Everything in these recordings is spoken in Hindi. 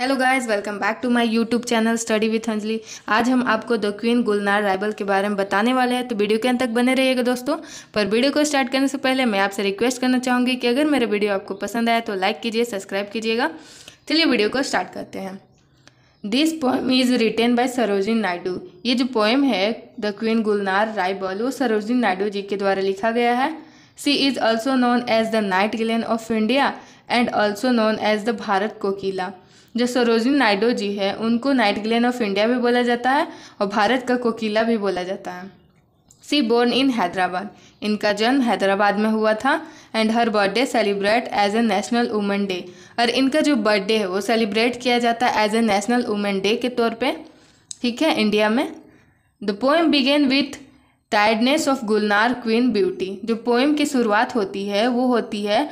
hello guys welcome back to my YouTube channel study with Anjali आज हम आपको द क्वीन गुलनार राइबल के बारे में बताने वाले हैं तो वीडियो के अंत तक बने रहिएगा दोस्तों पर वीडियो को स्टार्ट करने से पहले मैं आपसे रिक्वेस्ट करना चाहूँगी कि अगर मेरा वीडियो आपको पसंद आया तो लाइक कीजिए सब्सक्राइब कीजिएगा चलिए वीडियो को स्टार्ट करते हैं this poem is written by Sarojini Naidu ये जो पोएम है द क्वीन गुलनार राइबल वो सरोजिन नायडू जी के द्वारा लिखा गया है she is also known as the nightingale of India and also known as the Bharat Kokila जो सरोजनी नायडू जी है उनको नाइट ग्लेन ऑफ इंडिया भी बोला जाता है और भारत का कोकिला भी बोला जाता है सी बोर्न इन हैदराबाद इनका जन्म हैदराबाद में हुआ था and her birthday celebrate as a national women day और इनका जो बर्थडे है वो सेलिब्रेट किया जाता है as a national women day के तौर पे ठीक है इंडिया में the poem begin with tiredness of Gulnar queen beauty जो पोएम की शुरुआत होती है वो होती है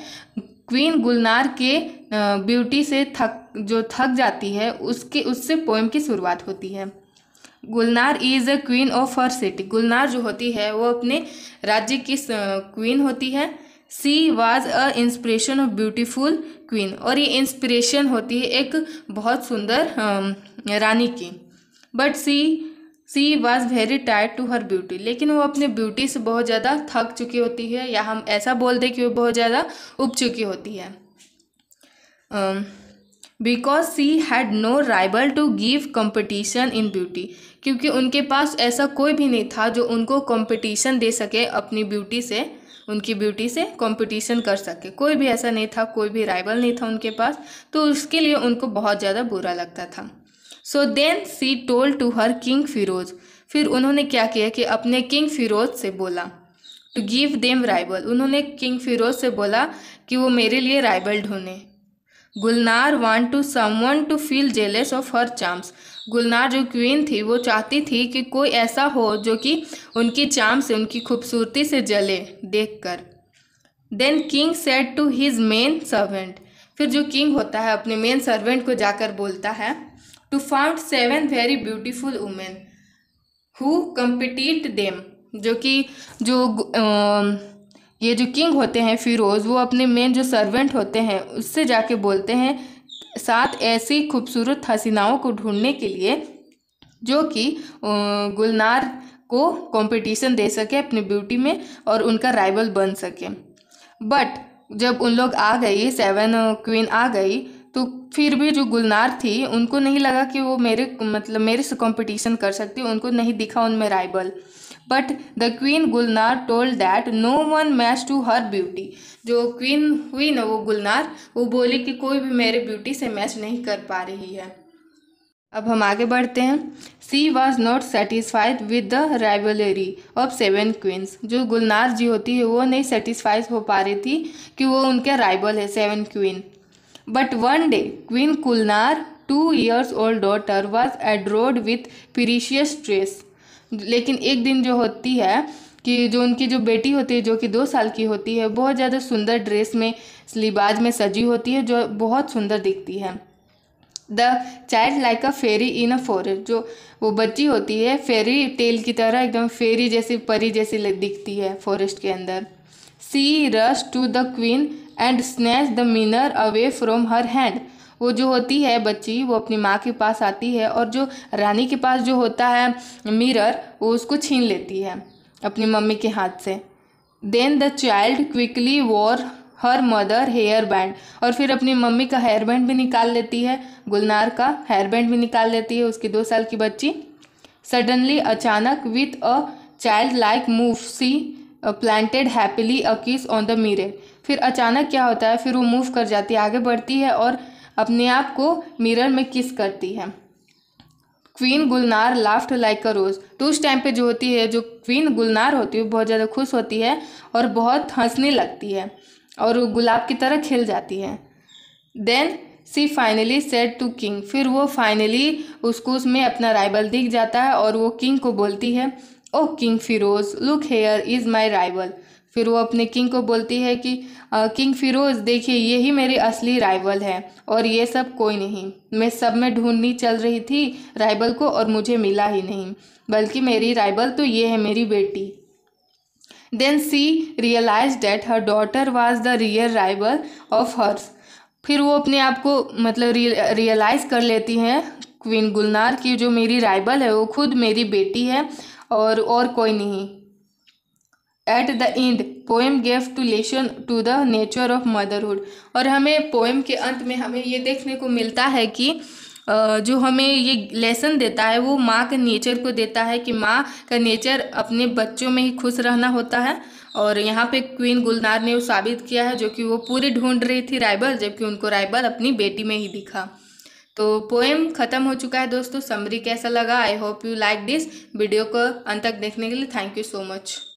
क्वीन गुलनार के ब्यूटी से थक जो थक जाती है उसके उससे पोएम की शुरुआत होती है Gulnar is a queen of her city Gulnar जो होती है वो अपने राज्य की क्वीन होती है she was a inspiration of beautiful queen और ये इंस्पिरेशन होती है एक बहुत सुंदर रानी की but she she was very tired to her beauty लेकिन वो अपने ब्यूटी से बहुत ज़्यादा थक चुकी होती है या हम ऐसा बोल दें कि वो बहुत ज़्यादा उब चुकी होती है बिकॉज सी हैड नो राइबल to give competition in beauty क्योंकि उनके पास ऐसा कोई भी नहीं था जो उनको कंपटीशन दे सके अपनी ब्यूटी से उनकी ब्यूटी से कंपटीशन कर सके कोई भी ऐसा नहीं था कोई भी राइबल नहीं था उनके पास तो उसके लिए उनको बहुत ज़्यादा बुरा लगता था so then she told to her king Firoz फिर उन्होंने क्या किया कि अपने किंग फिरोज से बोला टू गिव देम राइबल उन्होंने किंग फिरोज से बोला कि वो मेरे लिए राइबल ढूंढें गुलनार want to someone to feel jealous of her चाम्स गुलनार जो क्वीन थी वो चाहती थी कि कोई ऐसा हो जो कि उनकी चाम से उनकी खूबसूरती से जले देखकर then king sent to his men servant फिर जो किंग होता है अपने मेन सर्वेंट को जाकर बोलता है to found seven very beautiful women who compete them जो कि जो ये जो किंग होते हैं फिरोज़ वो अपने मेन जो सर्वेंट होते हैं उससे जाके बोलते हैं सात ऐसी खूबसूरत हसीनाओं को ढूंढने के लिए जो कि गुलनार को कंपटीशन दे सके अपनी ब्यूटी में और उनका राइवल बन सके बट जब उन लोग आ गई सेवन क्वीन आ गई तो फिर भी जो गुलनार थी उनको नहीं लगा कि वो मेरे मतलब मेरे से कंपटीशन कर सकती उनको नहीं दिखा उनमें राइबल but the queen Gulnar told that no one match to her beauty जो क्वीन हुई ना वो गुलनार वो बोली कि कोई भी मेरे ब्यूटी से मैच नहीं कर पा रही है अब हम आगे बढ़ते हैं she was not satisfied with the rivalry of seven queens जो गुलनार जी होती है वो नहीं सेटिस्फाइड हो पा रही थी कि वो उनके राइवल है seven queen but one day queen Gulnar two years old daughter was adored with precious tress लेकिन एक दिन जो होती है कि जो उनकी जो बेटी होती है जो कि दो साल की होती है बहुत ज़्यादा सुंदर ड्रेस में लिबाज में सजी होती है जो बहुत सुंदर दिखती है the child like a fairy in a forest जो वो बच्ची होती है फेरी टेल की तरह एकदम फेरी जैसी परी जैसी दिखती है फॉरेस्ट के अंदर she rush to the queen and snatch the mirror away from her hand वो जो होती है बच्ची वो अपनी माँ के पास आती है और जो रानी के पास जो होता है मिरर वो उसको छीन लेती है अपनी मम्मी के हाथ से then the child quickly wore her mother hair band और फिर अपनी मम्मी का हेयर बैंड भी निकाल लेती है गुलनार का हेयर बैंड भी निकाल लेती है उसकी दो साल की बच्ची सडनली अचानक with a child like move she planted happily a kiss on the mirror फिर अचानक क्या होता है फिर वो मूव कर जाती है आगे बढ़ती है और अपने आप को मिरर में किस करती है queen Gulnar laughed like a rose तो उस टाइम पे जो होती है जो क्वीन गुलनार होती है बहुत ज़्यादा खुश होती है और बहुत हंसने लगती है और गुलाब की तरह खिल जाती है then she finally said to king फिर वो फाइनली उसको उसमें अपना राइवल दिख जाता है और वो किंग को बोलती है O king Firoz look here is my rival फिर वो अपने किंग को बोलती है कि किंग फिरोज़ देखिए यही मेरी असली राइवल है और ये सब कोई नहीं मैं सब में ढूंढनी चल रही थी राइवल को और मुझे मिला ही नहीं बल्कि मेरी राइवल तो ये है मेरी बेटी then she realise that her daughter was the real rival of hers फिर वो अपने आप को मतलब रियलाइज़ कर लेती हैं क्वीन गुलनार की जो मेरी राइबल है वो खुद मेरी बेटी है और और कोई नहीं at the end poem gave two lesson to the nature of motherhood और हमें पोएम के अंत में हमें ये देखने को मिलता है कि जो हमें ये लेसन देता है वो माँ के नेचर को देता है कि माँ का नेचर अपने बच्चों में ही खुश रहना होता है और यहाँ पे क्वीन गुलनार ने वो साबित किया है जो कि वो पूरी ढूंढ रही थी राइबल जबकि उनको राइबल अपनी बेटी में ही दिखा तो पोएम ख़त्म हो चुका है दोस्तों समरी कैसा लगा I hope you like this video को अंत तक देखने के लिए थैंक यू सो मच